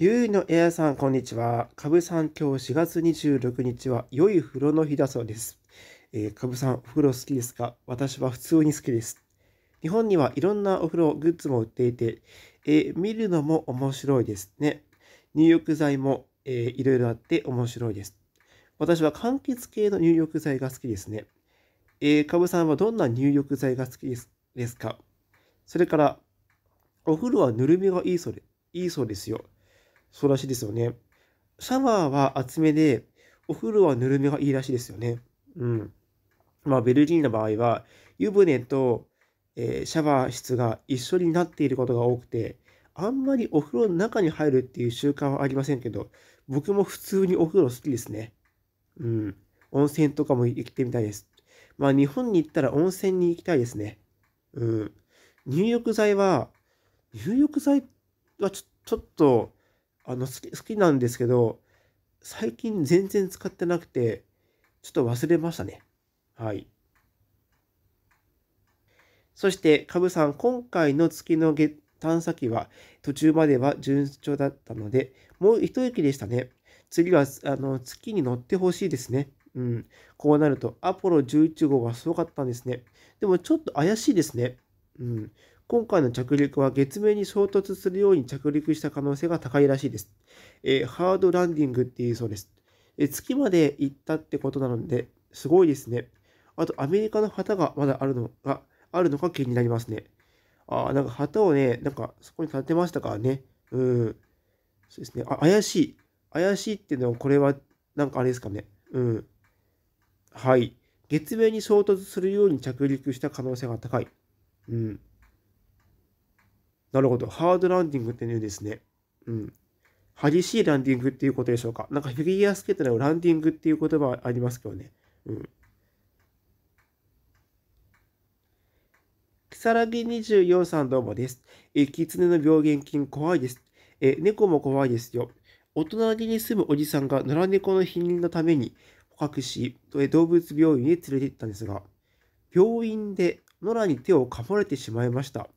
ゆいのエアさん、こんにちは。かぶさん、今日4月26日は良い風呂の日だそうです。えー、かぶさん、お風呂好きですか私は普通に好きです。日本にはいろんなお風呂グッズも売っていて、えー、見るのも面白いですね。入浴剤も、えー、いろいろあって面白いです。私は柑橘系の入浴剤が好きですね。えー、かぶさんはどんな入浴剤が好きですかそれから、お風呂はぬるみがいいそうでいいそうですよ。そうらしいですよね。シャワーは厚めで、お風呂はぬるめがいいらしいですよね。うん。まあ、ベルギーの場合は、湯船と、えー、シャワー室が一緒になっていることが多くて、あんまりお風呂の中に入るっていう習慣はありませんけど、僕も普通にお風呂好きですね。うん。温泉とかも行ってみたいです。まあ、日本に行ったら温泉に行きたいですね。うん。入浴剤は、入浴剤はちょっと、あの好き好きなんですけど、最近全然使ってなくて、ちょっと忘れましたね。はい。そして、カブさん、今回の月の月探査機は途中までは順調だったので、もう一息でしたね。次はあの月に乗ってほしいですね。うん。こうなると、アポロ11号はすごかったんですね。でもちょっと怪しいですね。うん。今回の着陸は月面に衝突するように着陸した可能性が高いらしいです。えー、ハードランディングっていうそうです。えー、月まで行ったってことなので、すごいですね。あと、アメリカの旗がまだあるのが、あるのか気になりますね。ああ、なんか旗をね、なんかそこに立てましたからね。うん。そうですね。あ、怪しい。怪しいっていうのは、これは、なんかあれですかね。うん。はい。月面に衝突するように着陸した可能性が高い。うん。なるほど。ハードランディングっていうですね。うん。激しいランディングっていうことでしょうか。なんかフィギュアスケートのランディングっていう言葉ありますけどね。うん。草薙24さんどうもです。え、狐の病原菌怖いです。え、猫も怖いですよ。人気に住むおじさんが野良猫の避妊のために捕獲し、動物病院へ連れて行ったんですが、病院で野良に手を噛まれてしまいました。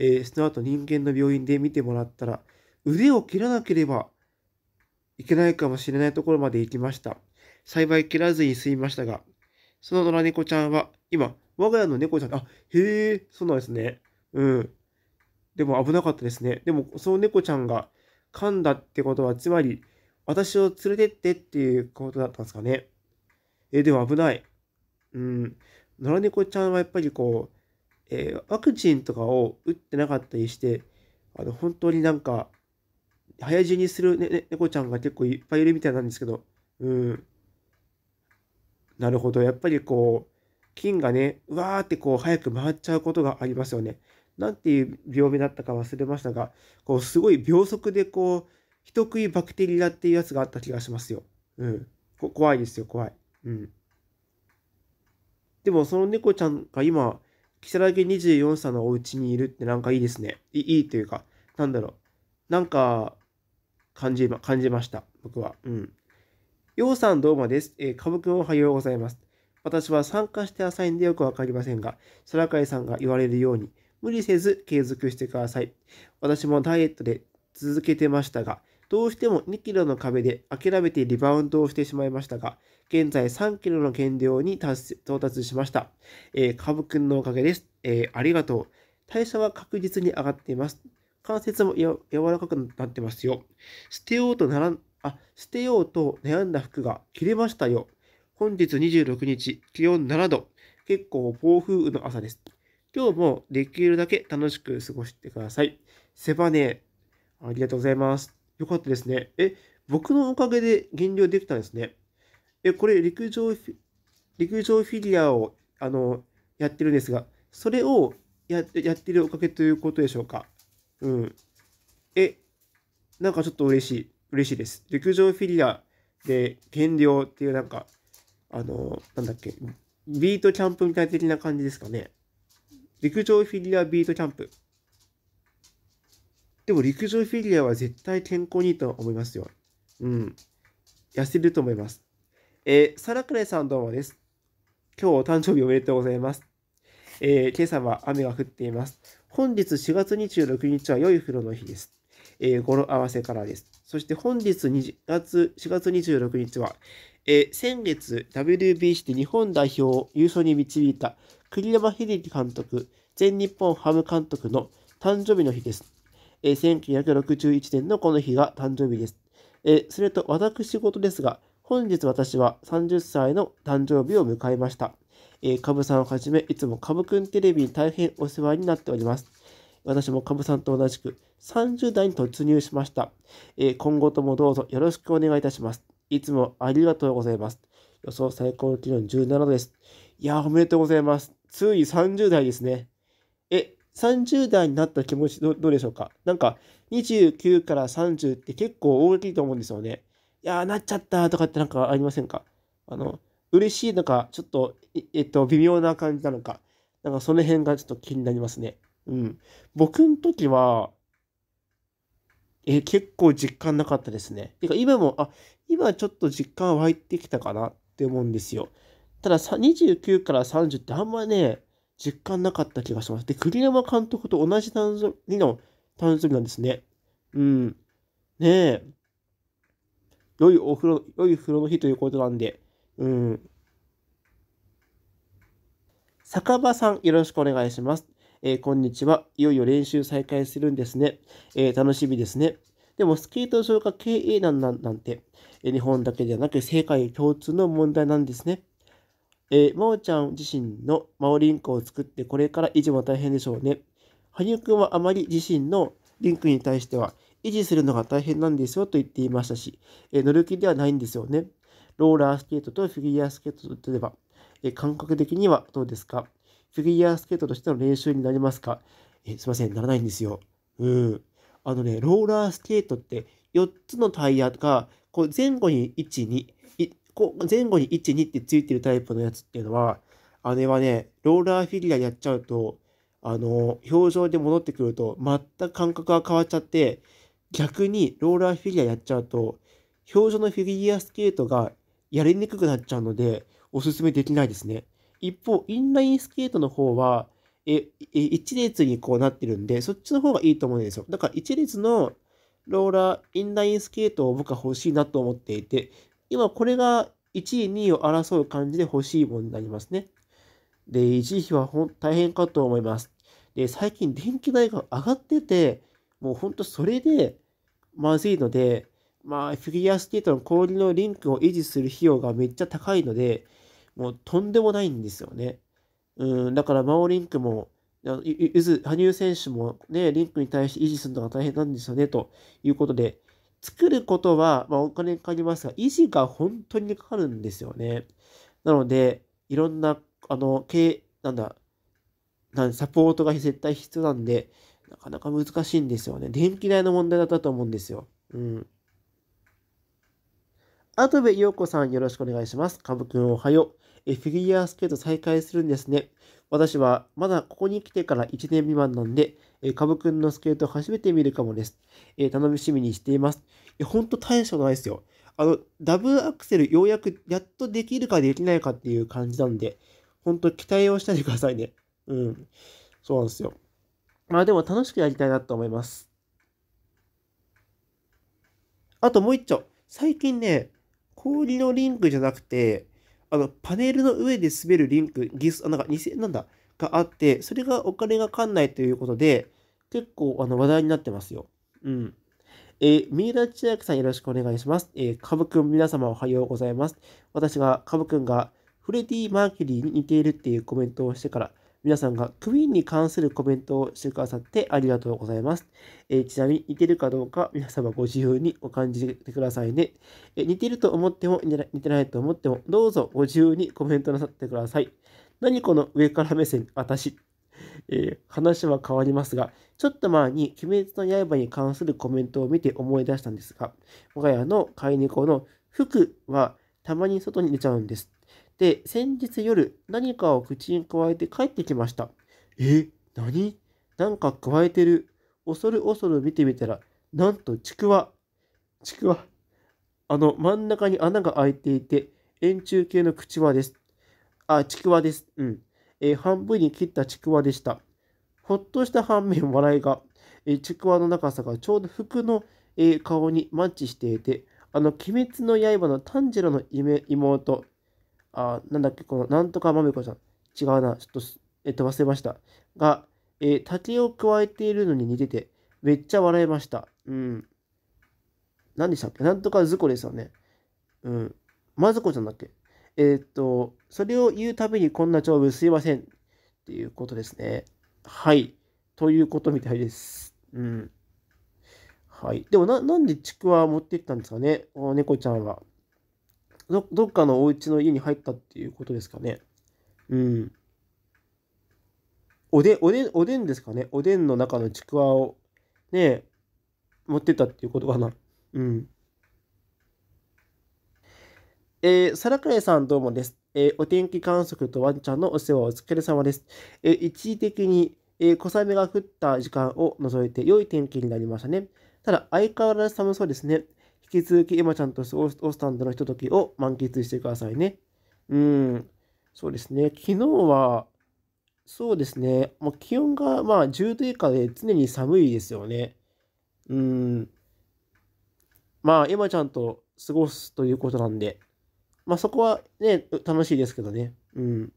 えー、すな人間の病院で見てもらったら、腕を切らなければいけないかもしれないところまで行きました。幸い切らずに済みましたが、その野良猫ちゃんは、今、我が家の猫ちゃん、あ、へえ、そうなんですね。うん。でも危なかったですね。でも、その猫ちゃんが噛んだってことは、つまり、私を連れてってっていうことだったんですかね。え、でも危ない。うん。野良猫ちゃんはやっぱりこう、えー、ワクチンとかを打ってなかったりして、あの本当になんか、早死にする、ねね、猫ちゃんが結構いっぱいいるみたいなんですけど、うん。なるほど。やっぱりこう、菌がね、うわーってこう、早く回っちゃうことがありますよね。なんていう病名だったか忘れましたが、こう、すごい秒速でこう、人食いバクテリアっていうやつがあった気がしますよ。うん。怖いですよ、怖い。うん。でも、その猫ちゃんが今、サラ木24さんのお家にいるってなんかいいですね。いいいというか、なんだろう。なんか、感じ、感じました。僕は。うん。ようさんどうもです。えー、かぶくんおはようございます。私は参加して浅いんでよくわかりませんが、空海さんが言われるように、無理せず継続してください。私もダイエットで続けてましたが、どうしても2キロの壁で諦めてリバウンドをしてしまいましたが、現在3キロの減量に到達しました。えー、カブくんのおかげです。えー、ありがとう。代謝は確実に上がっています。関節も柔らかくなってますよ。捨てようとならん、あ、捨てようと悩んだ服が切れましたよ。本日26日、気温7度。結構暴風雨の朝です。今日もできるだけ楽しく過ごしてください。セバネありがとうございます。よかったですね。え、僕のおかげで減量できたんですね。え、これ陸上、陸上フィギュアを、あの、やってるんですが、それをややってるおかげということでしょうか。うん。え、なんかちょっと嬉しい、嬉しいです。陸上フィギュアで減量っていうなんか、あの、なんだっけ、ビートキャンプみたいな感じですかね。陸上フィギュアビートキャンプ。でも陸上フィギュアは絶対健康にいいと思いますよ。うん。痩せると思います。えー、サラクレさんどうもです。今日お誕生日おめでとうございます。えー、今朝は雨が降っています。本日4月26日は良い風呂の日です。えー、語呂合わせからです。そして本日2月4月26日は、えー、先月 WBC で日本代表を優勝に導いた栗山英樹監督、全日本ハム監督の誕生日の日です。えー、1961年のこの日が誕生日です。えー、それと私事ですが、本日私は30歳の誕生日を迎えました。えー、ぶさんをはじめ、いつもぶくんテレビに大変お世話になっております。私もぶさんと同じく30代に突入しました。えー、今後ともどうぞよろしくお願いいたします。いつもありがとうございます。予想最高気温17度です。いやー、おめでとうございます。つい30代ですね。30代になった気持ちどうでしょうかなんか29から30って結構大きいと思うんですよね。いやーなっちゃったとかってなんかありませんかあの嬉しいのかちょっとえっと微妙な感じなのかなんかその辺がちょっと気になりますね。うん。僕の時はえ結構実感なかったですね。てか今も、あ、今ちょっと実感湧いてきたかなって思うんですよ。ただ29から30ってあんまね、実感なかった気がします。で、栗山監督と同じ誕生日の誕生日なんですね。うん。ねえ。良いお風呂、良い風呂の日ということなんで、うん。酒場さん、よろしくお願いします。えー、こんにちは。いよいよ練習再開するんですね。えー、楽しみですね。でも、スケート場が経営難なんて、日本だけではなく世界共通の問題なんですね。えー、まおちゃん自身のマオリンクを作ってこれから維持も大変でしょうね。羽生くんはあまり自身のリンクに対しては維持するのが大変なんですよと言っていましたし、えー、乗る気ではないんですよね。ローラースケートとフィギュアスケートといえば、えー、感覚的にはどうですかフィギュアスケートとしての練習になりますかえー、すいません、ならないんですよ。うん。あのね、ローラースケートって4つのタイヤがこう前後に1、2、こう前後に1、2ってついてるタイプのやつっていうのは、あれはね、ローラーフィギュアやっちゃうと、あの、表情で戻ってくると、全く感覚が変わっちゃって、逆にローラーフィギュアやっちゃうと、表情のフィギュアスケートがやりにくくなっちゃうので、おすすめできないですね。一方、インラインスケートの方は、え、え1列にこうなってるんで、そっちの方がいいと思うんですよ。だから1列のローラー、インラインスケートを僕は欲しいなと思っていて、今これが1位、2位を争う感じで欲しいものになりますね。で、維持費はほん大変かと思います。で、最近電気代が上がってて、もうほんとそれでまずいので、まあ、フィギュアスケートの氷のリンクを維持する費用がめっちゃ高いので、もうとんでもないんですよね。うん、だから魔王リンクも、羽生選手もね、リンクに対して維持するのが大変なんですよね、ということで、作ることは、まあ、お金かかりますが、維持が本当にかかるんですよね。なので、いろんな、あの、経なんだ、なんサポートが絶対必要なんで、なかなか難しいんですよね。電気代の問題だったと思うんですよ。うん。跡部陽子さん、よろしくお願いします。株くん、おはよう。フィギュアスケート再開するんですね。私はまだここに来てから1年未満なんで、えカブくんのスケート初めて見るかもです。えー、楽しみにしています。えー、ほんと大したないですよ。あの、ダブルアクセルようやくやっとできるかできないかっていう感じなんで、ほんと期待をしててくださいね。うん。そうなんですよ。まあでも楽しくやりたいなと思います。あともう一丁。最近ね、氷のリンクじゃなくて、あの、パネルの上で滑るリンク、ギス、あ、なんか、2000、なんだ、があって、それがお金がかんないということで、結構、あの、話題になってますよ。うん。えー、三浦千秋さんよろしくお願いします。えー、株くん皆様おはようございます。私が、株くんがフレディ・マーキュリーに似ているっていうコメントをしてから、皆さんがクイーンに関するコメントをしてくださってありがとうございます。えー、ちなみに似てるかどうか皆様ご自由にお感じてくださいね。えー、似てると思っても似てないと思ってもどうぞご自由にコメントなさってください。何この上から目線私。えー、話は変わりますが、ちょっと前に鬼滅の刃に関するコメントを見て思い出したんですが、我が家の飼い猫の服はたまに外に出ちゃうんです。で、先日夜、何かを口に加えて帰ってきました。え、何なんか加えてる。恐る恐る見てみたら、なんとちくわ。ちくわ。あの、真ん中に穴が開いていて、円柱形の口輪です。あ、ちくわです。うん。え半分に切ったちくわでした。ほっとした反面、笑いが、えちくわの長さがちょうど服の、え顔にマッチしていて、あの、鬼滅の刃の炭治郎の妹、あ、なんだっけ、この、なんとかまめこさん。違うな、ちょっと、えっと、忘れました。が、えー、竹を加えているのに似てて、めっちゃ笑いました。うん。何でしたっけなんとかずこですよね。うん。まずこちゃんだっけえー、っと、それを言うたびにこんな長文すいません。っていうことですね。はい。ということみたいです。うん。はい。でもな、なんでちくわ持ってったんですかね猫ちゃんは。どどっかのお家の家に入ったっていうことですかね。うん。おで、おでん、おでんですかね。おでんの中のちくわをね、持ってったっていうことかな。うん。えー、皿倉さんどうもです。えー、お天気観測とワンちゃんのお世話お疲れ様です。えー、一時的に、えー、小雨が降った時間を除いて良い天気になりましたね。ただ、相変わらず寒そうですね。引き続きエマちゃんとオスタンドのひとときを満喫してくださいね。うん、そうですね。昨日は、そうですね。もう気温がまあ10度以下で常に寒いですよね。うん。まあ、エマちゃんと過ごすということなんで、まあそこはね、楽しいですけどね。うん。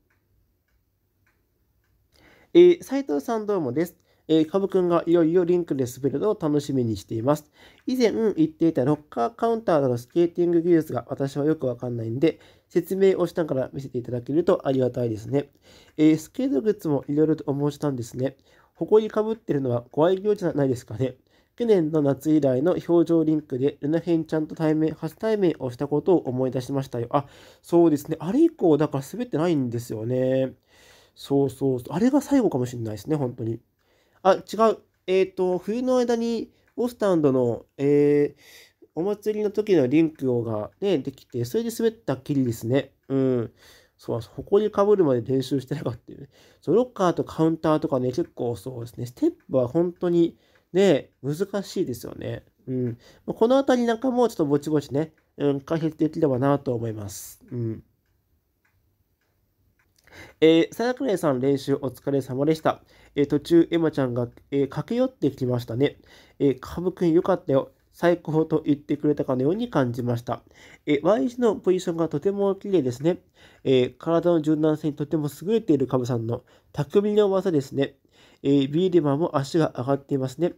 えー、斉藤さんどうもです。えー、カブくんがいよいよリンクで滑るのを楽しみにしています。以前言っていたロッカーカウンターのスケーティング技術が私はよくわかんないんで、説明をしながら見せていただけるとありがたいですね。えー、スケートズもいろいろとお申したんですね。誇りにかぶってるのはご愛嬌じゃないですかね。去年の夏以来の表情リンクで、ルナヘンちゃんと対面、初対面をしたことを思い出しましたよ。あ、そうですね。あれ以降、だから滑ってないんですよね。そうそうそう。あれが最後かもしれないですね、本当に。あ、違う。えっ、ー、と、冬の間にオスタンドの、えー、お祭りの時のリンクが、ね、できて、それで滑ったっきりですね。うん。そう、こ埃かぶるまで練習してなかったよね。そう、ロッカーとカウンターとかね、結構そうですね。ステップは本当にね、難しいですよね。うん。この辺りなんかもちょっとぼちぼちね、うん、解説できればなと思います。うん。えー、桜井さん練習お疲れ様でした。えー、途中、エマちゃんが、えー、駆け寄ってきましたね。えー、カブくんよかったよ。最高と言ってくれたかのように感じました。え Y 字のポジションがとても綺麗ですね。え体の柔軟性にとても優れているカブさんの匠の技ですね。えビーデマンも足が上がっていますね。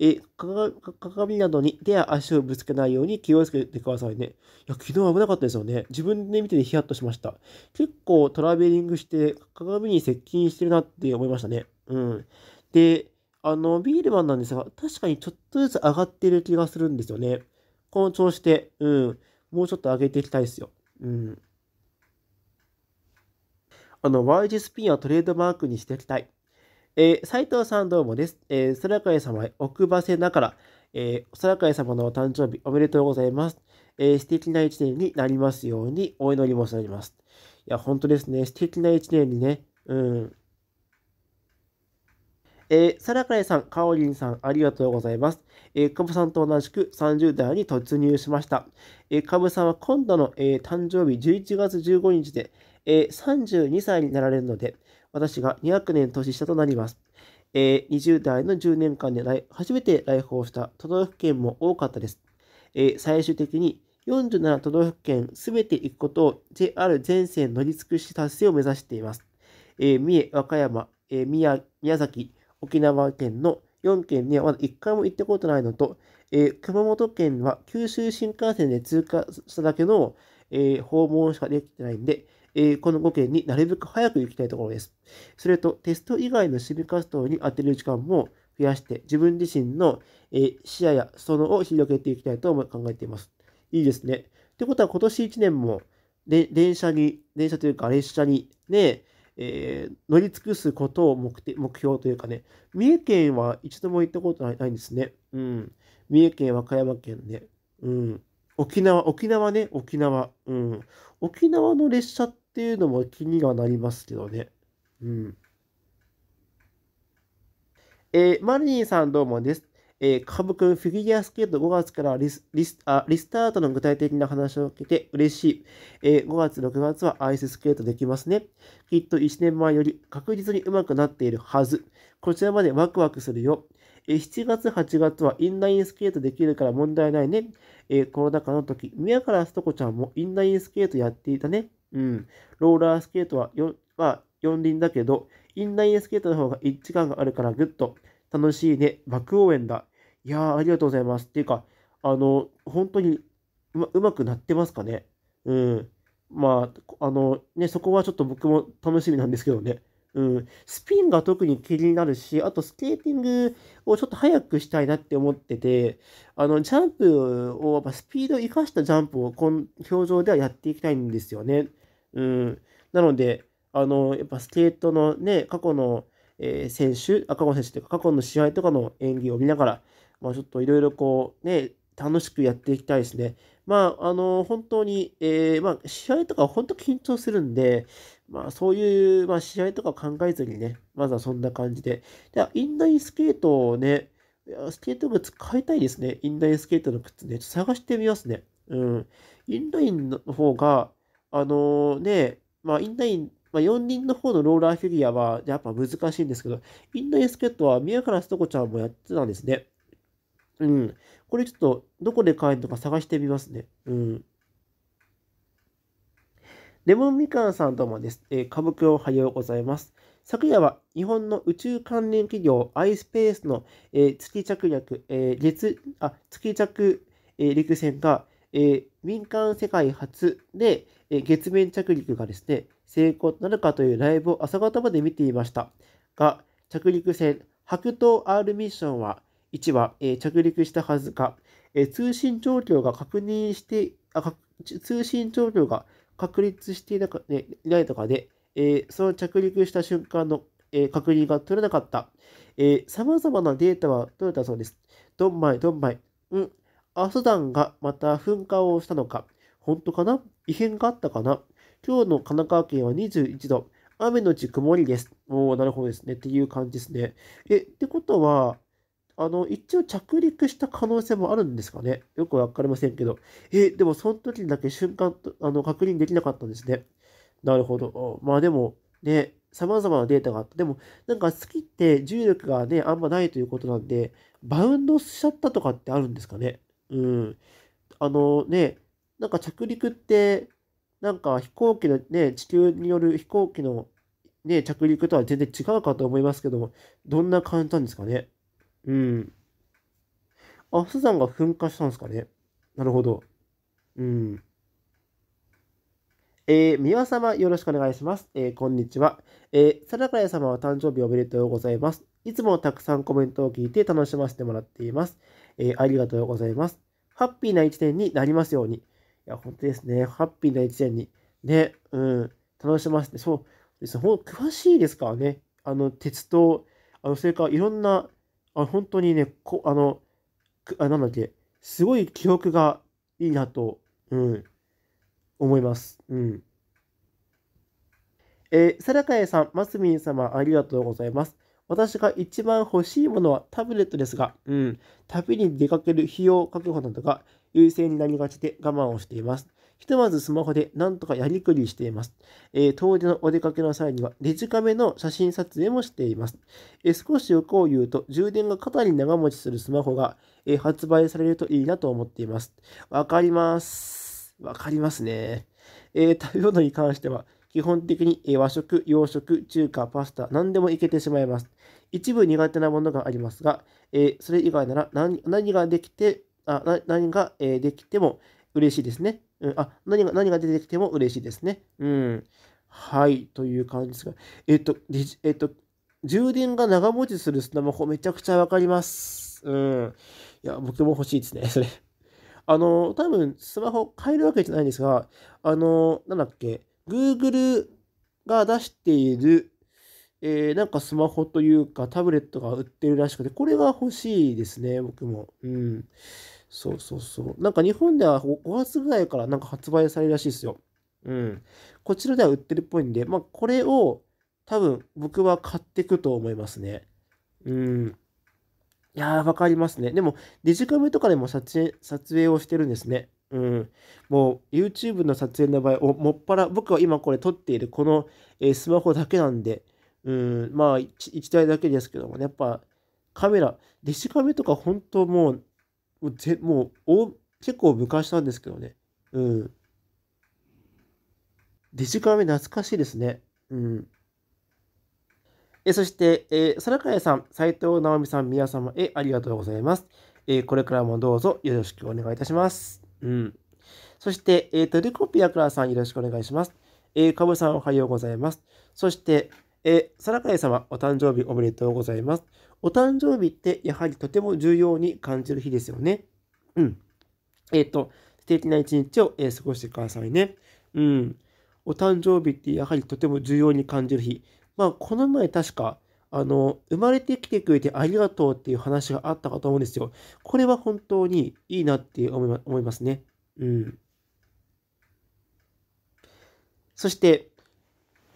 え鏡などに手や足をぶつけないように気をつけてくださいね。いや、昨日危なかったですよね。自分で見ててヒヤッとしました。結構トラベリングして鏡に接近してるなって思いましたね。うん。で、あの、ビールマンなんですが、確かにちょっとずつ上がってる気がするんですよね。この調子で、うん。もうちょっと上げていきたいですよ。うん。あの、y 字スピンはトレードマークにしていきたい。えー、斉藤さんどうもです。えー、空海様へ奥ばせながら、えー、空海様のお誕生日おめでとうございます。えー、素敵な一年になりますようにお祈り申し上げます。いや、本当ですね。素敵な一年にね、うん。えー、サラカレさん、カオリンさん、ありがとうございます。えー、カブさんと同じく30代に突入しました。えー、カブさんは今度の、えー、誕生日11月15日で、えー、32歳になられるので、私が200年年下となります。えー、20代の10年間で初めて来訪した都道府県も多かったです。えー、最終的に47都道府県すべて行くことを JR 全線乗り尽くし達成を目指しています。えー、三重、和歌山、えー、宮宮崎、沖縄県の4県にはまだ1回も行ったことないのと、えー、熊本県は九州新幹線で通過しただけの、えー、訪問しかできてないんで、えー、この5件になるべく早く行きたいところです。それと、テスト以外の趣味活動に当てる時間も増やして、自分自身の、えー、視野やそのを広げていきたいと考えています。いいですね。ってことは、今年1年も、で電車に、電車というか列車にね、えー、乗り尽くすことを目目標というかね、三重県は一度も行ったことないんですね。うん。三重県、和歌山県ね、うん。沖縄、沖縄ね、沖縄。うん。沖縄の列車っていうのも気にはなりますけどね。うん。えー、マリニンさんどうもです。えー、カブ君、フィギュアスケート5月からリスリスあリスタートの具体的な話を受けて嬉しい、えー、5月、6月はアイススケートできますね。きっと1年前より確実に上手くなっているはず。こちらまでワクワクするよ。えー、7月、8月はインラインスケートできるから問題ないね。えー、コロナ禍の時、宮原すとこちゃんもインラインスケートやっていたね。うん。ローラースケートは4、まあ、輪だけど、インラインスケートの方が一致感があるからグッと。楽しいね。爆応援だ。いやー、ありがとうございます。っていうか、あの、本当にうまうまくなってますかね。うん。まあ、あの、ね、そこはちょっと僕も楽しみなんですけどね。うん、スピンが特に気になるし、あとスケーティングをちょっと速くしたいなって思ってて、あの、ジャンプを、やっぱスピードを生かしたジャンプを、この表情ではやっていきたいんですよね。うん。なので、あの、やっぱスケートのね、過去の、えー、選手、赤子選手というか、過去の試合とかの演技を見ながら、まあ、ちょっといろいろこう、ね、楽しくやっていきたいですね。まあ、あの、本当に、えー、まあ、試合とか本当緊張するんで、まあそういう、まあ、試合とか考えずにね、まずはそんな感じで。では、インラインスケートをね、スケート靴買いたいですね。インラインスケートの靴ね。ちょっと探してみますね。うん。インラインの方が、あのー、ね、まあインライン、まあ、4人の方のローラーフィギュアはやっぱ難しいんですけど、インラインスケートは宮原すとこちゃんもやってたんですね。うん。これちょっとどこで買えるのか探してみますね。うん。レモンみかんさんともです。えー、歌舞伎おはようございます。昨夜は日本の宇宙関連企業 iSpace の、えー、月着陸、えー、月、あ、月着、えー、陸船が、えー、民間世界初で、えー、月面着陸がですね、成功となるかというライブを朝方まで見ていましたが、着陸船白桃 R ミッションは1話、えー、着陸したはずか、えー、通信状況が確認して、あ通信状況が確立していなか、ね、いないで、えー、その着陸した瞬間の、えー、確認が取れなかった。さまざまなデータは取れたそうです。ドンマイ、ドンマイ。うん。アスダンがまた噴火をしたのか。本当かな異変があったかな今日の神奈川県は21度。雨のち曇りです。おお、なるほどですね。っていう感じですね。え、ってことは、あの、一応着陸した可能性もあるんですかね。よくわかりませんけど。え、でもその時だけ瞬間と、あの、確認できなかったんですね。なるほど。まあでも、ね、様々なデータがあって、でも、なんか月って重力がね、あんまないということなんで、バウンドしちゃったとかってあるんですかね。うん。あのね、なんか着陸って、なんか飛行機のね、地球による飛行機のね、着陸とは全然違うかと思いますけども、どんな感じなんですかね。うん。あ、スザンが噴火したんですかね。なるほど。うん。えー、三輪様、よろしくお願いします。えー、こんにちは。えー、サラカヤ様は誕生日おめでとうございます。いつもたくさんコメントを聞いて楽しませてもらっています。えー、ありがとうございます。ハッピーな一年になりますように。いや、本当ですね。ハッピーな一年に。ね、うん、楽しませて、そうですほん詳しいですからね。あの、鉄道、あの、それからいろんなあ本当にね、こあの、あなんだっけ、すごい記憶がいいなと、うん、思います。うん。えー、サラカエさん、ますみん様、ありがとうございます。私が一番欲しいものはタブレットですが、うん、旅に出かける費用確保などが優先になりがちで我慢をしています。ひとまずスマホでなんとかやりくりしています。えー、遠出のお出かけの際にはデジカメの写真撮影もしています。えー、少し欲を言うと充電がかなり長持ちするスマホが、えー、発売されるといいなと思っています。わかります。わかりますね。えー、食べ物に関しては基本的に和食、洋食、中華、パスタ、何でもいけてしまいます。一部苦手なものがありますが、えー、それ以外なら何ができて、あ何が、えできても嬉しいですね。うん、あ何が、何が出てきても嬉しいですね。うん。はい、という感じですが、えっと、えっと、充電が長持ちするスマホめちゃくちゃわかります。うん。いや、僕も欲しいですね、それ。あの、多分スマホ買えるわけじゃないんですが、あの、なんだっけ、Google が出している、えー、なんかスマホというかタブレットが売ってるらしくて、これが欲しいですね、僕も。うん。そうそうそう。なんか日本では 5, 月ぐらいからなんか発売されるらしいですよ。うん。こちらでは売ってるっぽいんで、まあこれを多分僕は買ってくと思いますね。うん。いやー、わかりますね。でも、デジカメとかでも撮影撮影をしてるんですね。うん。もう、YouTube の撮影の場合、おもっぱら、僕は今これ撮っているこの、えー、スマホだけなんで、うん、まあ1、1台だけですけどもね、やっぱカメラ、デジカメとか本当もうぜもうお結構昔なんですけどね。うん。デジカメ懐かしいですね。うん。えそして、えー、かやさん、斎藤直美さん、皆様へありがとうございます。えー、これからもどうぞよろしくお願いいたします。うん。そして、えーと、リコピアクラさん、よろしくお願いします。えー、カブさん、おはようございます。そして、えー、カエ様、お誕生日おめでとうございます。お誕生日ってやはりとても重要に感じる日ですよね。うん。えっ、ー、と、素敵な一日を、えー、過ごしてくださいね。うん。お誕生日ってやはりとても重要に感じる日。まあ、この前確か、あの、生まれてきてくれてありがとうっていう話があったかと思うんですよ。これは本当にいいなって思いますね。うん。そして、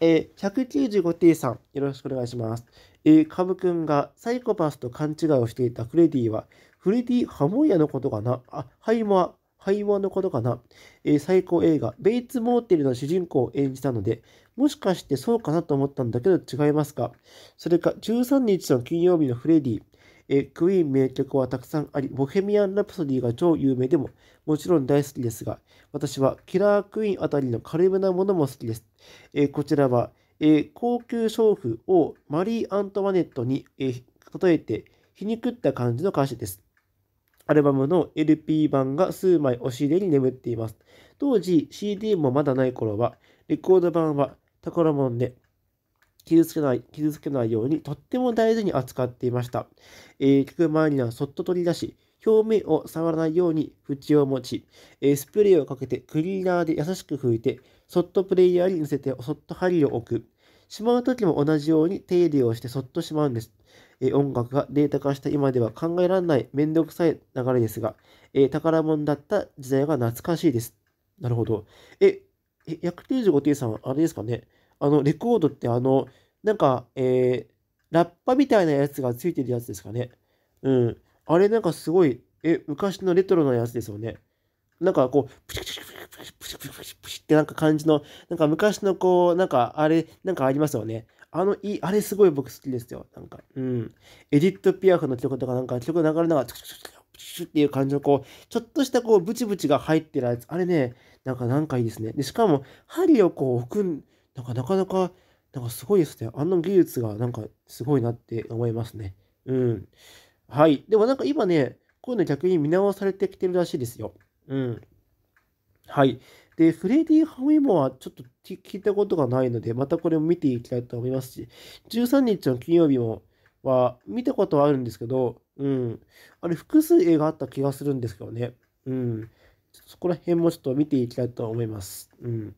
えー、195 T さん、よろしくお願いします。えー、カブ君がサイコパスと勘違いをしていたフレディは、フレディ・ハモイアのことかなあ、ハイモア、ハイモアのことかな、えー、最高映画、ベイツ・モーテルの主人公を演じたので、もしかしてそうかなと思ったんだけど違いますかそれか、13日の金曜日のフレディ、えクイーン名曲はたくさんあり、ボヘミアン・ラプソディが超有名でも、もちろん大好きですが、私はキラークイーンあたりの軽めなものも好きです。えこちらは、え高級娼婦をマリー・アントワネットに、え例えて皮肉った感じの歌詞です。アルバムの LP 版が数枚押し入れに眠っています。当時 CD もまだない頃は、レコード版は宝物で、傷つけない、傷つけないようにとっても大事に扱っていました。えー、聞く前にはそっと取り出し、表面を触らないように縁を持ち、スプレーをかけてクリーナーで優しく拭いて、そっとプレイヤーに乗せてそっと針を置く。しまうときも同じように手入れをしてそっとしまうんです。え音楽がデータ化した今では考えられないめんどくさい流れですが、え宝物だった時代が懐かしいです。なるほど。え、え195点さんはあれですかねあの、レコードってあの、なんか、えー、ラッパみたいなやつがついてるやつですかね。うん。あれなんかすごい、え、昔のレトロなやつですよね。なんかこう、プシプシプシプシプシプシプシプシってなんか感じの、なんか昔のこう、なんかあれ、なんかありますよね。あの、いい、あれすごい僕好きですよ。なんか、うん。エディット・ピアフの曲とかなんか曲流れながら、プシュっていう感じのこう、ちょっとしたこう、ブチブチが入ってるやつ。あれね、なんかなんかいいですね。で、しかも、針をこう置くなんかなかなか、なんかすごいですね。あの技術がなんかすごいなって思いますね。うん。はい。でもなんか今ね、こういうの逆に見直されてきてるらしいですよ。うん。はい。で、フレディ・ハウィモはちょっと聞いたことがないので、またこれも見ていきたいと思いますし、13日の金曜日も、は見たことはあるんですけど、うん。あれ、複数映画あった気がするんですけどね。うん。そこら辺もちょっと見ていきたいと思います。うん。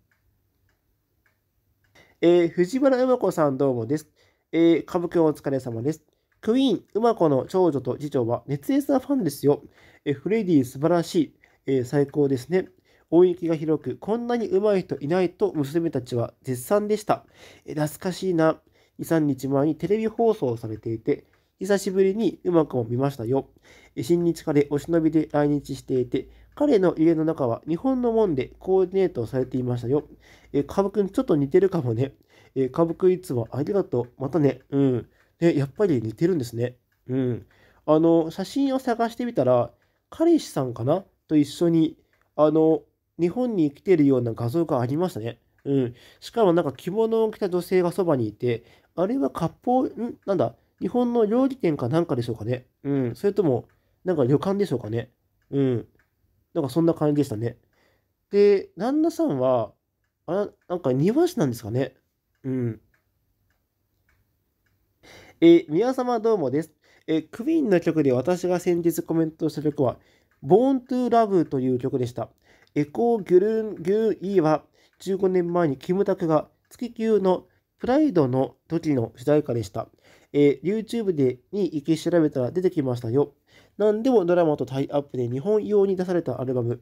えー、藤原山子さんどうもです。えー、歌舞伎お疲れ様です。クイーン、馬子の長女と次女は熱烈なファンですよ。えフレディ素晴らしい、えー、最高ですね。音域が広く、こんなに上手い人いないと娘たちは絶賛でした。え懐かしいな。2、3日前にテレビ放送されていて、久しぶりに馬子を見ましたよ。新日課でお忍びで来日していて、彼の家の中は日本の門でコーディネートされていましたよ。えー、株くんちょっと似てるかもね。えー、株くんいつもありがとう。またね。うん。で、やっぱり似てるんですね。うん。あの、写真を探してみたら、彼氏さんかなと一緒に、あの、日本に来てるような画像がありましたね。うん。しかもなんか着物を着た女性がそばにいて、あれは割烹、んなんだ、日本の料理店かなんかでしょうかね。うん。それとも、なんか旅館でしょうかね。うん。なんかそんな感じでしたね。で、旦那さんは、あなんか庭師なんですかね。うん。えー、皆様どうもです。えー、クイーンの曲で私が先日コメントした曲は、Born to Love という曲でした。エコー・ギュルン・ギュー・イーは15年前にキムタクが月級のプライドの時の主題歌でした。えー、YouTube でに行き調べたら出てきましたよ。何でもドラマとタイアップで日本用に出されたアルバム、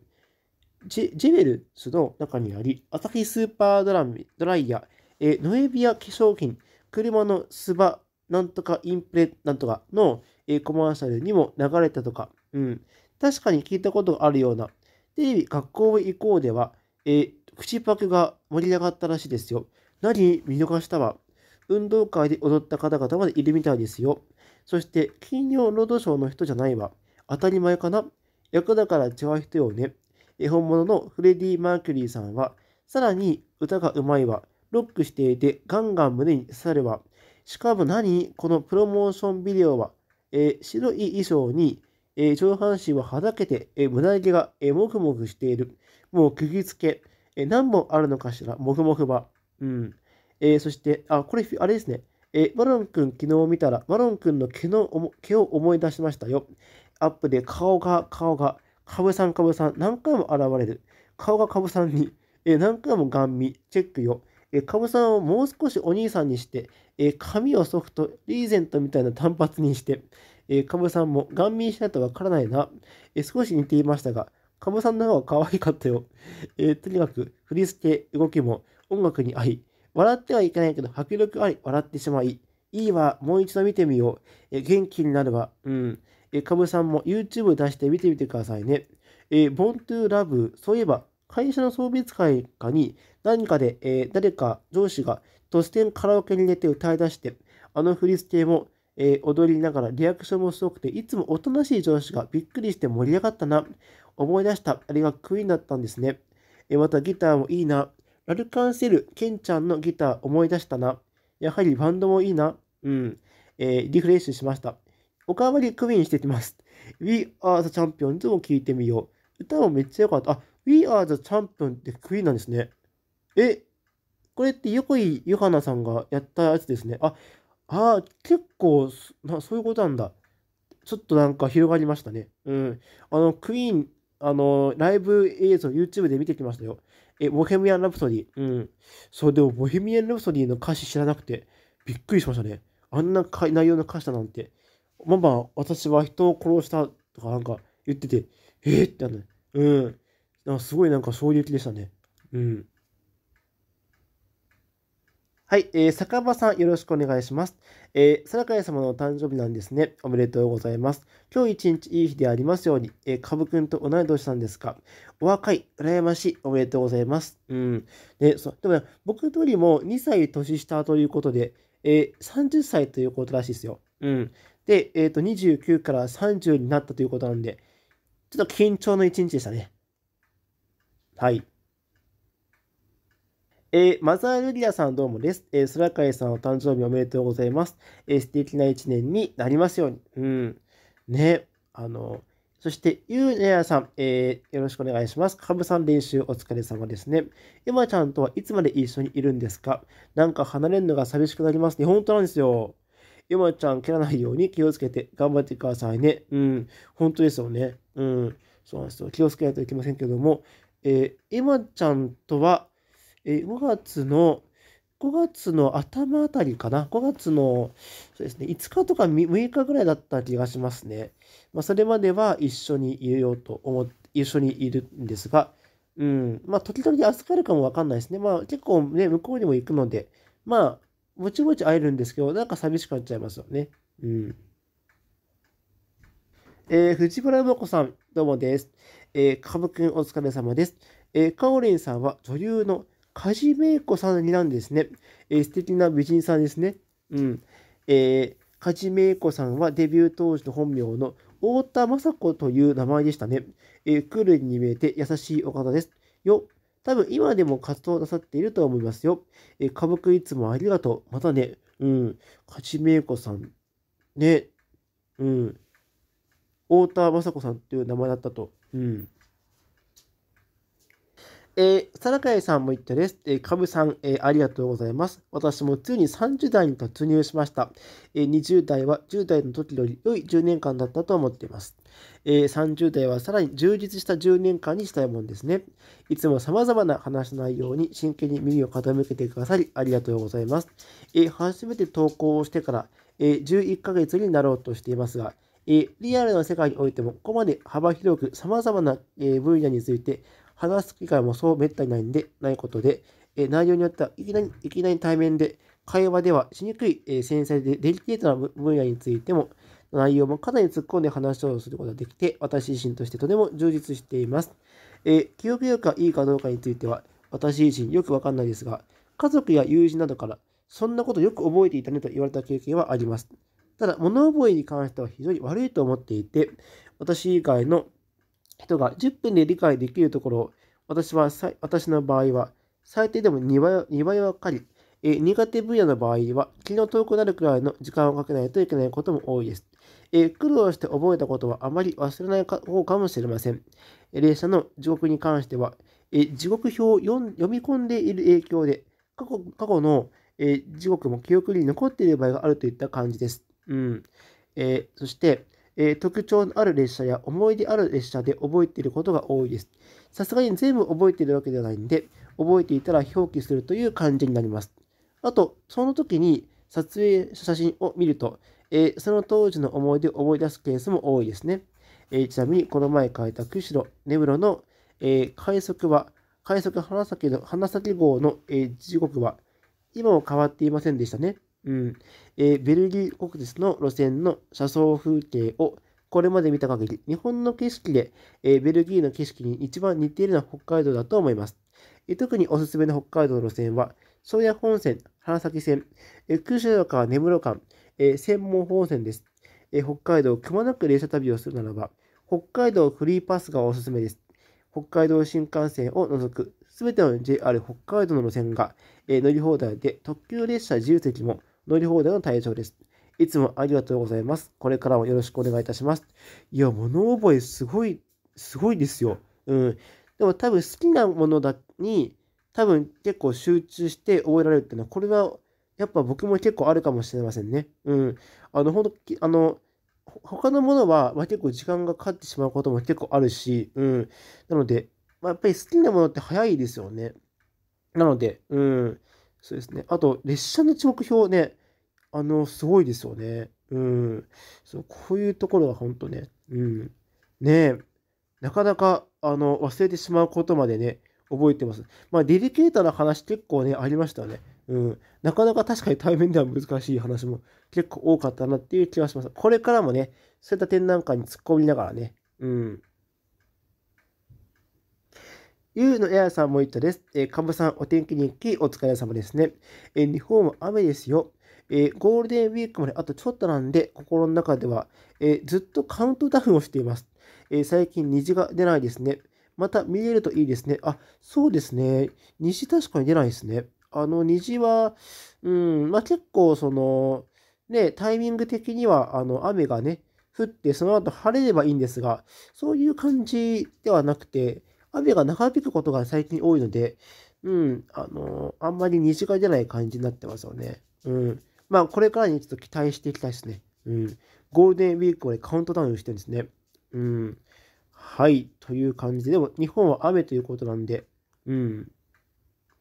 ジェベルスの中にあり、アサヒスーパードラミドライヤー、えー、ノエビア化粧品、車のスバなんとかインプレなんとかの、えコマーシャルにも流れたとか、うん、確かに聞いたことがあるような。テレビ学校へ行こうでは、え口パクが盛り上がったらしいですよ。何見逃したわ。運動会で踊った方々までいるみたいですよ。そして、金曜ロードショーの人じゃないわ。当たり前かな役だから違う人よね。絵本物のフレディ・マーキュリーさんは、さらに歌がうまいわ。ロックしていてガンガン胸に刺さるわ。しかも何このプロモーションビデオは、えー、白い衣装に、えー、上半身ははだけて、えー、胸毛が、えー、もふもふしている。もう釘付け。えー、何本あるのかしらもふもふば。うん。えー、そして、あ、これ、あれですね。えー、マロン君昨日見たら、マロン君の毛の毛を思い出しましたよ。アップで顔が、顔が、かぶさんかぶさん、何回も現れる。顔がかぶさんに、えー、何回もガン見、チェックよ。かぶさんをもう少しお兄さんにして、えー、髪をソフト、リーゼントみたいな短髪にして、えー、カブさんも顔面しないとわからないな、えー、少し似ていましたが、カブさんの方が可愛かったよ。えー、とにかく、振り付け、動きも音楽に合い、笑ってはいけないけど、迫力あり、笑ってしまい、いいわ、もう一度見てみよう。え元気になるわ。うん。えー、カブさんも YouTube 出して見てみてくださいね。えー、b o r ラブ、そういえば、会社の送別会かに何かで、えー、誰か上司が突然カラオケに入れて歌い出して、あの振り付けも、えー、踊りながらリアクションもすごくて、いつもおとなしい上司がびっくりして盛り上がったな。思い出した。あれがクイーンだったんですね。えー、またギターもいいな。ラルカンセル、ケンちゃんのギター思い出したな。やはりバンドもいいな。うん。えー、リフレッシュしました。おかわりクイーンしてきます。We are the champions を聴いてみよう。歌もめっちゃ良かった。あ、We are the champion ってクイーンなんですね。え、これって横井ゆかなさんがやったやつですね。あ、ああ、結構な、そういうことなんだ。ちょっとなんか広がりましたね。うん。あの、クイーン、あの、ライブ映像 YouTube で見てきましたよ。え、ボヘミアン・ラプソディ。うん。そう、でも、ボヘミアン・ラプソディの歌詞知らなくて、びっくりしましたね。あんな内容の歌詞だなんて。まあまあ、私は人を殺したとかなんか言ってて、えー、ってなる。うん。なんかすごいなんか衝撃でしたね。うん。はい、えー、酒場さんよろしくお願いします。えー、サラカ様のお誕生日なんですね。おめでとうございます。今日一日いい日でありますように、えー、株くんと同い年なんですか。お若い、羨ましい、おめでとうございます。うん。で、そう、でも、ね、僕よりも2歳年下ということで、えー、30歳ということらしいですよ。うん。で、えっ、ー、と、29から30になったということなんで、ちょっと緊張の一日でしたね。はい。えー、マザールリアさんどうもです。えー、空海さんお誕生日おめでとうございます。えー、素敵な一年になりますように。うん。ね。あの、そして、ゆうネアさん、えー、よろしくお願いします。かぶさん練習お疲れ様ですね。エマちゃんとはいつまで一緒にいるんですかなんか離れるのが寂しくなりますね。本当なんですよ。エマちゃん蹴らないように気をつけて頑張ってくださいね。うん。本当ですよね。うん。そうなんですよ。気をつけないといけませんけども、えー、ゆちゃんとはえー、5月の、5月の頭あたりかな ?5 月の、そうですね、5日とか 6, 6日ぐらいだった気がしますね。まあ、それまでは一緒にいようと思って、一緒にいるんですが、うん、まあ、時々預かるかもわかんないですね。まあ、結構ね、向こうにも行くので、まあ、ぼちぼち会えるんですけど、なんか寂しくなっちゃいますよね。うん。えー、藤原の子さん、どうもです。えー、かぶくんお疲れ様です。えー、かおりんさんは女優の梶芽子さんになんですね。えー、素敵な美人さんですね。うん。えー、梶芽子さんはデビュー当時の本名の太田雅子という名前でしたね。えー、クールに見えて優しいお方です。よ。多分今でも活動なさっていると思いますよ。えー、家僕いつもありがとう。またね。うん。梶芽子さん。ね。うん。太田雅子さんという名前だったと。うん。えー、か貝さんも言ったです。えー、ぶさん、えー、ありがとうございます。私もついに30代に突入しました。えー、20代は10代の時より良い10年間だったと思っています。えー、30代はさらに充実した10年間にしたいもんですね。いつも様々な話の内容に真剣に耳を傾けてくださりありがとうございます。えー、初めて投稿をしてから、えー、11ヶ月になろうとしていますが、えー、リアルな世界においてもここまで幅広く様々な、えー、分野について話す機会もそうめったにないんで、ないことで、え内容によってはいきなりいきなり対面で、会話ではしにくい、え繊細でデリケートな分野についても、内容もかなり突っ込んで話をすることができて、私自身としてとても充実しています。え記憶力がいいかどうかについては、私自身よくわかんないですが、家族や友人などから、そんなことよく覚えていたねと言われた経験はあります。ただ、物覚えに関しては非常に悪いと思っていて、私以外の人が10分で理解できるところを私は私の場合は最低でも2倍 ,2 倍はかかり、え苦手分野の場合は気の遠くなるくらいの時間をかけないといけないことも多いです。え苦労して覚えたことはあまり忘れない方かもしれません。列車の地獄に関しては、え地獄表を読み込んでいる影響で過去過去の、え地獄も記憶に残っている場合があるといった感じです。うんえー、そして、えー、特徴のある列車や思い出ある列車で覚えていることが多いです。さすがに全部覚えているわけではないんで、覚えていたら表記するという感じになります。あと、その時に撮影した写真を見ると、えー、その当時の思い出を思い出すケースも多いですね。えー、ちなみに、この前書いた釧路、根室の、えー、快速は、快速花咲の花咲号の、え時刻は、今も変わっていませんでしたね。うん。えー、ベルギー国鉄の路線の車窓風景をこれまで見た限り、日本の景色で、えー、ベルギーの景色に一番似ているのは北海道だと思います。えー、特におすすめの北海道の路線は、宗谷本線、花咲線、えー、九州川根室間、えー、専門本線です。えー、北海道くまなく列車旅をするならば、北海道フリーパスがおすすめです。北海道新幹線を除くすべての JR 北海道の路線が、えー、乗り放題で特急列車自由席も乗り放題の対象です。いつもありがとうございます。これからもよろしくお願いいたします。いや、物覚えすごい、すごいですよ。うん。でも多分好きなものだに、多分結構集中して覚えられるっていうのは、これはやっぱ僕も結構あるかもしれませんね。うん。あの、ほんと、あの、他のものは、まあ、結構時間がかかってしまうことも結構あるし、うん。なので、まあ、やっぱり好きなものって早いですよね。なので、うん。そうですね。あと、列車の時刻表ね、あの、すごいですよね。うん。そう、こういうところは本当ね、うん。ねえ、なかなか、あの、忘れてしまうことまでね、覚えてます。まあ、デリケートな話結構ね、ありましたね。うん。なかなか確かに対面では難しい話も結構多かったなっていう気はします。これからもね、そういった展覧会に突っ込みながらね、うん。ゆうのエアさんも言ったです。えー、ぶさん、お天気日記、お疲れ様ですね。えー、日本は雨ですよ。えー、ゴールデンウィークまであとちょっとなんで、心の中では、えー、ずっとカウントダウンをしています。えー、最近虹が出ないですね。また見えるといいですね。あ、そうですね。虹確かに出ないですね。あの虹は、うん、まあ、結構その、ね、タイミング的には、あの、雨がね、降って、その後晴れればいいんですが、そういう感じではなくて、雨が長引くことが最近多いので、うん、あのあんまり虹が出ない感じになってますよね。うん。まあ、これからにちょっと期待していきたいですね。うん。ゴールデンウィークをカウントダウンしてるんですね。うん。はい。という感じで、でも日本は雨ということなんで、うん。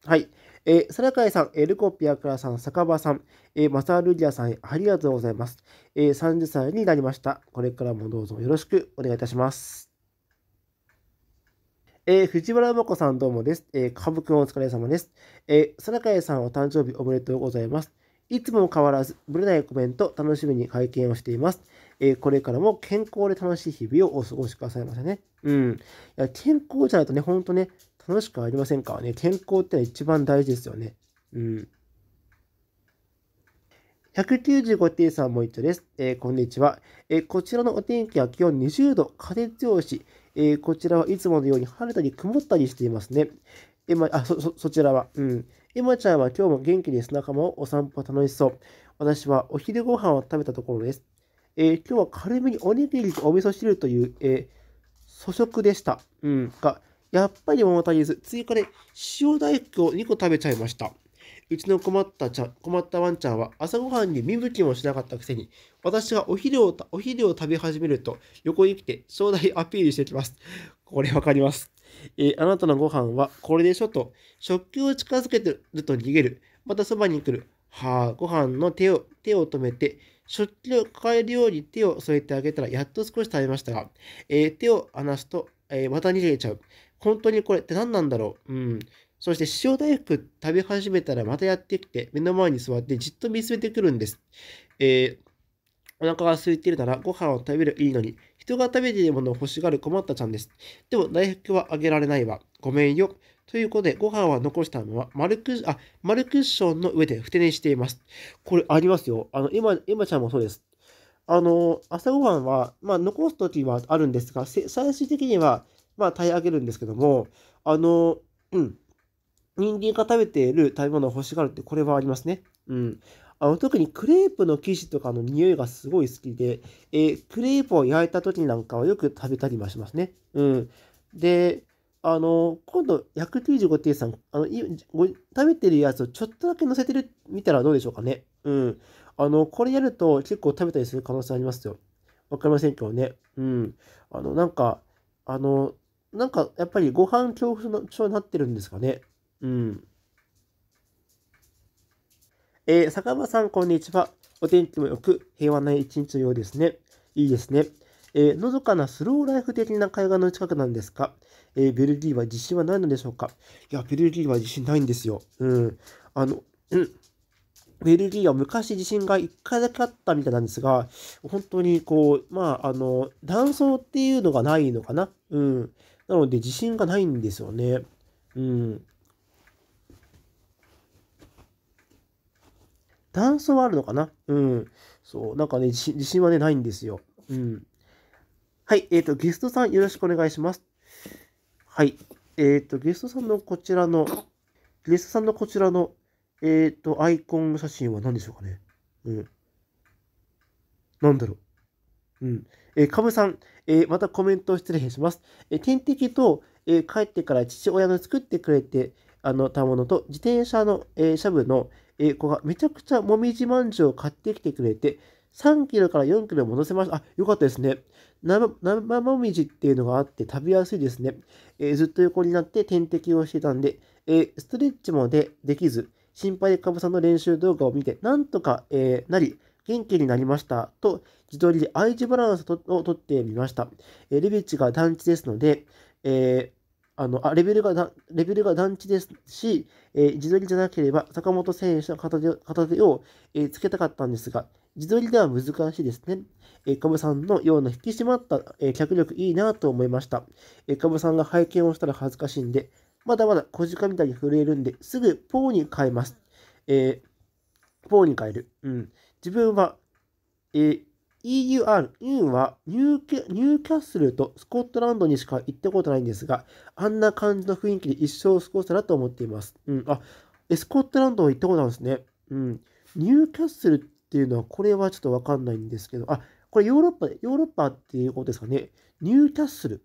はい。えー、サラカイさん、エルコピアクラさん、酒場さん、えー、マサルリアさん、ありがとうございます。えー、30歳になりました。これからもどうぞよろしくお願いいたします。えー、藤原眞子さんどうもです。えー、かぶくんお疲れ様です。えー、さらかえさんお誕生日おめでとうございます。いつも変わらず、ぶれないコメント、楽しみに拝見をしています。えー、これからも健康で楽しい日々をお過ごしくださいませね。うん。いや、健康じゃないとね、ほんとね、楽しくありませんからね。健康ってのは一番大事ですよね。うん。195点さんも一緒です。えー、こんにちは。えー、こちらのお天気は気温20度、風強し、えー、こちらはいつものように晴れたり曇ったりしていますね。えま、あ、そ、そ、そちらは。うん。エマちゃんは今日も元気に砂浜をお散歩楽しそう。私はお昼ご飯を食べたところです。えー、今日は軽めにおにぎりとお味噌汁という、えー、粗食でした。うん。が、やっぱり桃足りず、追加で塩大福を2個食べちゃいました。うちの困ったちゃ困ったワンちゃんは朝ごはんに見向きもしなかったくせに、私がお昼をお昼を食べ始めると横に来て正代アピールしてきます。これわかります。えー、あなたのご飯はこれでしょと、食器を近づけてると逃げる。またそばに来る。はあ、ご飯の手を、手を止めて、食器を抱えるように手を添えてあげたら、やっと少し食べましたが、えー、手を離すと、えー、また逃げちゃう。本当にこれって何なんだろううん。そして塩大福食べ始めたらまたやってきて、目の前に座ってじっと見つめてくるんです。えーお腹が空いてるならご飯を食べるいいのに、人が食べているものを欲しがる困ったちゃんです。でも大福はあげられないわ。ごめんよ。ということで、ご飯は残したまま丸クあ、丸クッションの上でふて寝しています。これありますよ。あの、今、今ちゃんもそうです。あの、朝ごはんは、まあ、残すときはあるんですが、最終的には、まあ、耐えげるんですけども、あの、うん。人間が食べている食べ物を欲しがるって、これはありますね。うん。あの特にクレープの生地とかの匂いがすごい好きで、えー、クレープを焼いた時なんかはよく食べたりもしますね。うん。で、あの、今度、195 t さん、あの、食べてるやつをちょっとだけ乗せてる、見たらどうでしょうかね。うん。あの、これやると結構食べたりする可能性ありますよ。わかりませんけどね。うん。あの、なんか、あの、なんか、やっぱりご飯恐怖症になってるんですかね。うん。えー、坂場さん、こんにちは。お天気も良く、平和な一日のようですね。いいですね。えー、のどかなスローライフ的な海岸の近くなんですか、えー、ベルギーは地震はないのでしょうかいや、ベルギーは地震ないんですよ。うん。あの、うん。ベルギーは昔地震が1回だけあったみたいなんですが、本当にこう、まあ、あの、断層っていうのがないのかなうん。なので地震がないんですよね。うん。断層はあるのかなうん。そう、なんかね、自信はね、ないんですよ。うん。はい、えっ、ー、と、ゲストさんよろしくお願いします。はい、えっ、ー、と、ゲストさんのこちらの、ゲストさんのこちらの、えっ、ー、と、アイコン写真は何でしょうかねうん。なんだろう。うん。えー、かぶさん、えー、またコメントを失礼します。えー、点滴と、えー、帰ってから父親の作ってくれて、あの、たものと、自転車の、えー、シャブの、え子がめちゃくちゃもみじまんじゅうを買ってきてくれて、3キロから4キロ戻せました。あ、よかったですね。生生もみじっていうのがあって食べやすいですね。えー、ずっと横になって点滴をしてたんで、えー、ストレッチもでできず、心配でかぶさんの練習動画を見て、なんとか、えー、なり、元気になりましたと、自撮りで愛知バランスをとってみました。えー、レビッチが団地ですので、えーあのあレベルがレベルが団地ですし、えー、自撮りじゃなければ坂本選手の片手片手を、えー、つけたかったんですが、自撮りでは難しいですね。えー、カブさんのような引き締まった、えー、脚力いいなと思いました。えー、カブさんが拝見をしたら恥ずかしいんで、まだまだ小鹿みたいに震えるんで、すぐポーに変えます。えー、ポーに変える。うん。自分は、えー、EUR、ンはニューキャッスルとスコットランドにしか行ったことないんですが、あんな感じの雰囲気で一生過ごしたなと思っています。うん、あ、スコットランド行ったことあるんですね。うん。ニューキャッスルっていうのは、これはちょっとわかんないんですけど、あ、これヨーロッパ、で、ヨーロッパっていうことですかね。ニューキャッスル。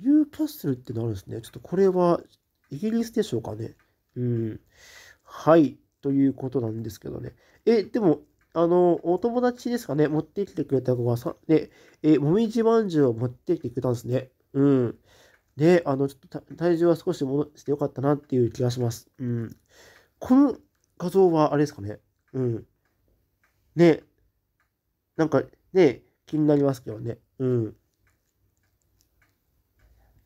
ニューキャッスルってのあるんですね。ちょっとこれはイギリスでしょうかね。うん。はい。ということなんですけどね。え、でも、あの、お友達ですかね、持ってきてくれた子がさ、で、え、もみじまんじゅうを持ってきてくれたんですね。うん。で、あの、ちょっと体重は少し戻してよかったなっていう気がします。うん。この画像はあれですかね。うん。ね、なんかね、気になりますけどね。うん。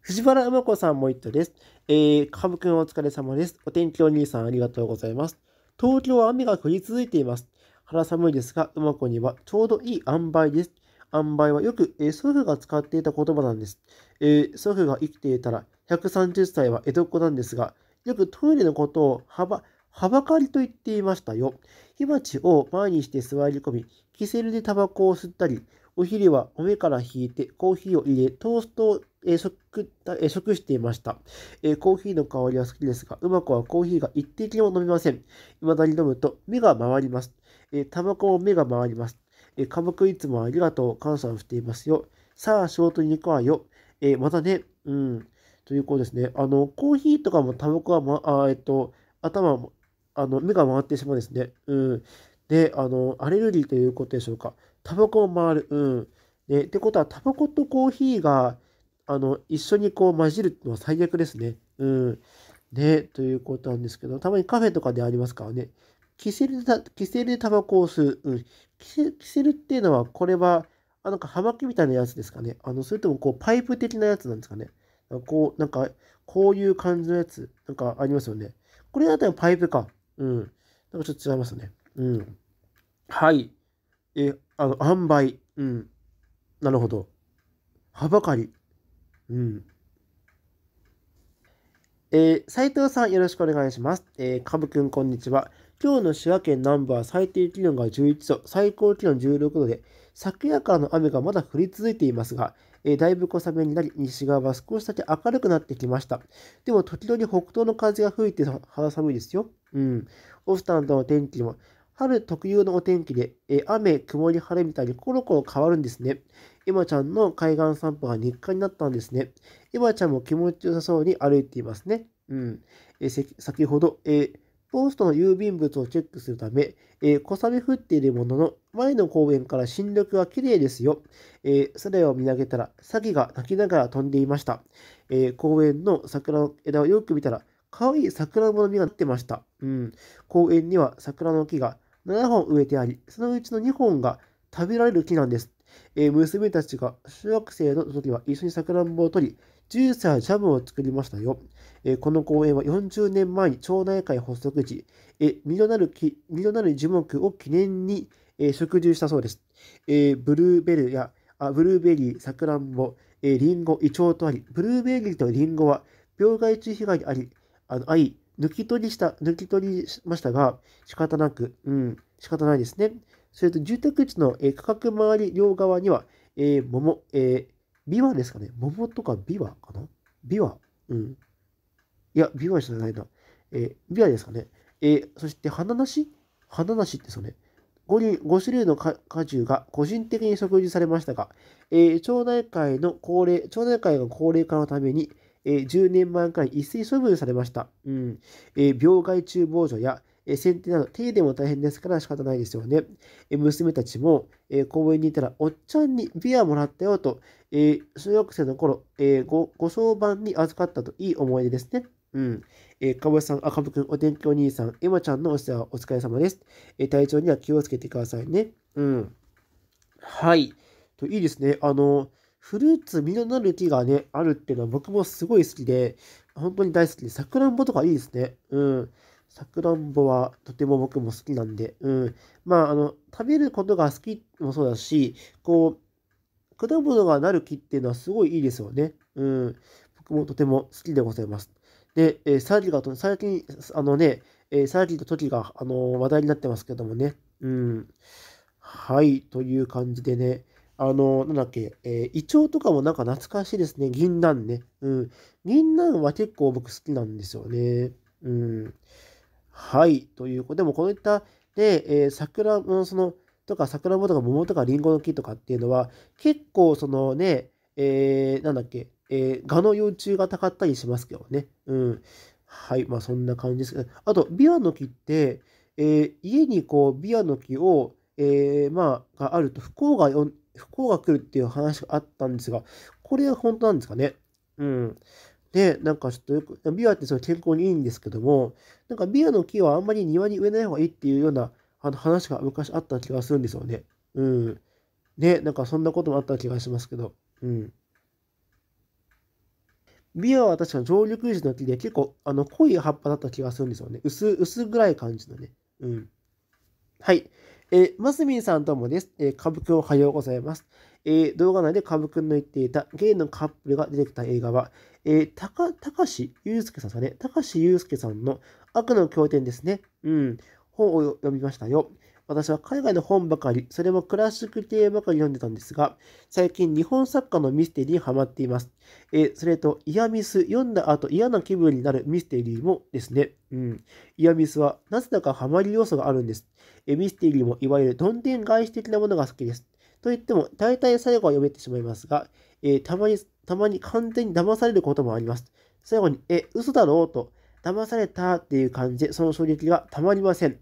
藤原梅子さんも言ったです。えー、かぶくんお疲れ様です。お天気お兄さんありがとうございます。東京は雨が降り続いています。肌寒いですが、うま子にはちょうどいい塩梅です。塩梅はよく、えー、祖父が使っていた言葉なんです。えー、祖父が生きていたら130歳は江戸っ子なんですが、よくトイレのことを幅、はばかりと言っていましたよ。火鉢を前にして座り込み、キセルでタバコを吸ったり、お昼はお目から引いてコーヒーを入れ、トーストをえ食食していました、えコーヒーの香りは好きですが、うまはコーヒーが一滴も飲みません。未だに飲むと目が回ります。えー、タバコを目が回ります。えー、科目いつもありがとう。感謝をしていますよ。さあ、仕事に行こうよ。えー、またね。うん。ということですね。あの、コーヒーとかもタバコは、ま、あえっと、頭も、あの、目が回ってしまうんですね。うん。で、あの、アレルギーということでしょうか。タバコを回る。うん。で、ってことは、タバコとコーヒーが、あの、一緒にこう混じるのは最悪ですね。うん。ね、ということなんですけど、たまにカフェとかでありますからね。キセルで、キセルでタバコを吸う。うん。キセキセルっていうのは、これは、あ、なんか、葉巻みたいなやつですかね。あの、それとも、こう、パイプ的なやつなんですかね。こう、なんか、こういう感じのやつ、なんかありますよね。これだったらパイプか。うん。なんかちょっと違いますね。うん。はい。え、あの、塩梅。うん。なるほど。はばかり。うん。えー、斉藤さんよろしくお願いします。えー、かぶくんこんにちは。今日の滋賀県南部は最低気温が11度、最高気温16度で、昨夜からの雨がまだ降り続いていますが、えー、だいぶ小雨になり、西側は少しだけ明るくなってきました。でも、時々北東の風が吹いて肌寒いですよ。うん。オフタンとの天気も、春特有のお天気で、えー、雨、曇り、晴れみたいにコロコロ変わるんですね。エマちゃんの海岸散歩が日課になったんですね。エマちゃんも気持ちよさそうに歩いていますね。うん。えー、先ほど、えーポストの郵便物をチェックするため、えー、小雨降っているものの、前の公園から新緑は綺麗ですよ。えー、空を見上げたら、サギが泣きながら飛んでいました。えー、公園の桜の枝をよく見たら、可愛い桜の実が出てました。うん。公園には桜の木が7本植えてあり、そのうちの2本が食べられる木なんですえー、娘たちが小学生の時は一緒にさくらんぼを取り、ジュースやジャムを作りましたよ。えー、この公園は40年前に町内会発足時、えー、実のなる木実のなる樹木を記念に、えー、植樹したそうです。えブルーベルやあブルーベリー、さくらんぼ、えリンゴ、イチョウとあり、ブルーベリーとリンゴは病害虫被害にあり、あの、あい、抜き取りした、抜き取りしましたが、仕方なく、うん、仕方ないですね。それと住宅地の、区画価格周り両側には、えー、桃、えー、ビワですかね。桃とかビワかなビワ。うん。いや、ビワじゃないな。えー、ビワですかね。えー、そして花梨花梨ですよね。5, 5種類の果汁が個人的に植樹されましたが、えー、町内会の高齢、町内会が高齢化のために、えー、10年前から一斉処分されました。うんえー、病害虫防除や、え剪定など手入れも大変ですから仕方ないですよね。え娘たちも、え公園にいたら、おっちゃんにビアもらったよと、え小学生の頃、えごご相伴に預かったといい思い出ですね。うん。えー、かぼさん、あかぶくん、お天気お兄さん、エマちゃんのお世話お疲れ様です。えー、体調には気をつけてくださいね。うん。はい。と、いいですね。あの、フルーツ、実のなる木がね、あるっていうのは僕もすごい好きで、本当に大好きで、さくらんぼとかいいですね。うん。さくらんぼはとても僕も好きなんで、うん。まあ、あの、食べることが好きもそうだし、こう、果物がなる木っていうのはすごいいいですよね。うん。僕もとても好きでございます。で、えー、サーキが、最近、あのね、えー、サーキの時が、あのー、話題になってますけどもね。うん。はい、という感じでね。あの、なんだっけ、えー、イチョウとかもなんか懐かしいですね。銀杏ね。うん。銀杏は結構僕好きなんですよね。うん。はい。ということで、もこういった、で、えー、桜の、その、とか、桜もとか桃とかリンゴの木とかっていうのは、結構、そのね、えー、なんだっけ、えー、蛾の幼虫がたかったりしますけどね。うん。はい。まあ、そんな感じですけど、あと、ビワの木って、えー、家にこう、ビワの木を、えー、まあ、があると不幸がよ、不幸が来るっていう話があったんですが、これは本当なんですかね。うん。で、なんかちょっとよく、ビアってその健康にいいんですけども、なんかビアの木はあんまり庭に植えない方がいいっていうようなあの話が昔あった気がするんですよね。うん。ね、なんかそんなこともあった気がしますけど。うん。ビアは確か常緑樹の木で結構あの濃い葉っぱだった気がするんですよね。薄、薄暗い感じのね。うん。はい。えー、マスミンさんともです。えー、カブくんおはようございます。えー、動画内でカブくんの言っていたゲイのカップルが出てきた映画は、えー、たか、ゆうすけさんですかしゆうすけさんの悪の経典ですね。うん。本を読みましたよ。私は海外の本ばかり、それもクラシック系ばかり読んでたんですが、最近日本作家のミステリーにハマっています。えー、それと、イヤミス、読んだ後嫌な気分になるミステリーもですね。うん。イヤミスはなぜだかハマり要素があるんです。えー、ミステリーもいわゆるどんでん返し的なものが好きです。といっても、大体最後は読めてしまいますが、えー、たまにたまに完全に騙されることもあります。最後に、え、嘘だろうと、騙されたっていう感じで、その衝撃がたまりません。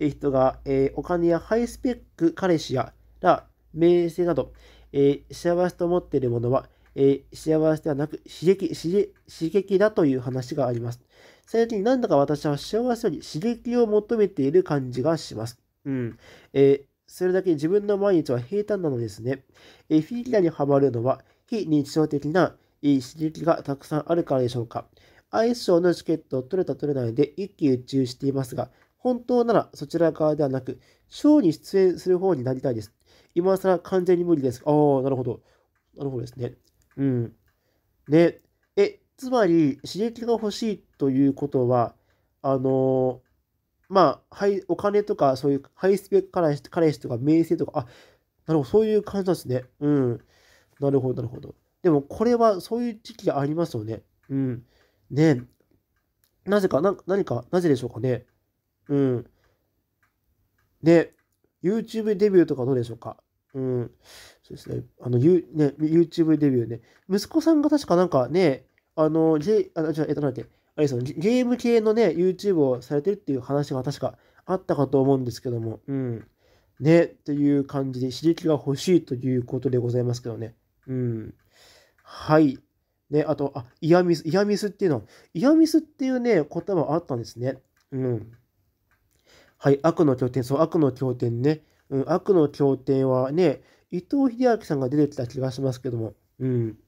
え人が、えー、お金やハイスペック彼氏やら、名声など、えー、幸せと思っているものは、えー、幸せではなく刺激刺激だという話があります。最近なんだか私は幸せより刺激を求めている感じがします。うん。えー、それだけ自分の毎日は平坦なのですね。えフィギュアにはまるのは、非日常的ないい刺激がたくさんあるからでしょうか。アイスショーのチケットを取れた取れないで一喜一憂していますが、本当ならそちら側ではなく、ショーに出演する方になりたいです。今更完全に無理です。ああ、なるほど。なるほどですね。うん。ね。え、つまり、刺激が欲しいということは、あのー、まあ、はい、お金とか、そういうハイスペック彼氏とか名声とか、あ、なるほど、そういう感じなんですね。うん。なるほど、なるほど。でも、これはそういう時期がありますよね。うん。ねなぜか、な、何か、なぜでしょうかね。うん。で、YouTube デビューとかどうでしょうか。うん。そうですね。あの、ね、YouTube デビューね。息子さんが確かなんかね、あの、J、あ、じゃえっと、なんて、あれですよ、ゲーム系のね、YouTube をされてるっていう話が確かあったかと思うんですけども、うん。ね、という感じで刺激が欲しいということでございますけどね。うん。はい。ね、あと、あ、イヤミス、イヤミスっていうの、イヤミスっていうね、言葉あったんですね。うん。はい、悪の経典、そう、悪の経典ね。うん、悪の経典はね、伊藤英明さんが出てきた気がしますけども。うん。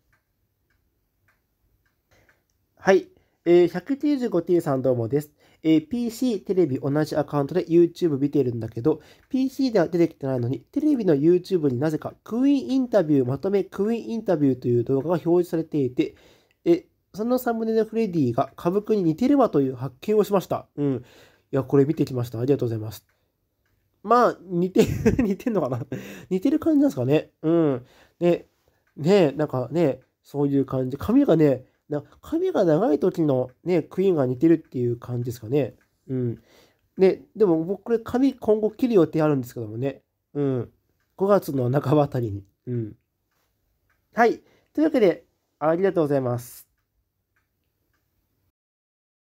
はい、えー、195T さんどうもです。えー、PC、テレビ同じアカウントで YouTube 見てるんだけど、PC では出てきてないのに、テレビの YouTube になぜかクイーンインタビューまとめクイーンインタビューという動画が表示されていて、えそのサムネのフレディが舞伎に似てるわという発見をしました。うん。いや、これ見てきました。ありがとうございます。まあ、似て、似てんのかな似てる感じなんですかね。うん。ね、ねなんかね、そういう感じ。髪がね、な髪が長い時のね、クイーンが似てるっていう感じですかね。うん。で、でも僕これ髪今後切る予定あるんですけどもね。うん。5月の半ばあたりに。うん。はい。というわけで、ありがとうございます。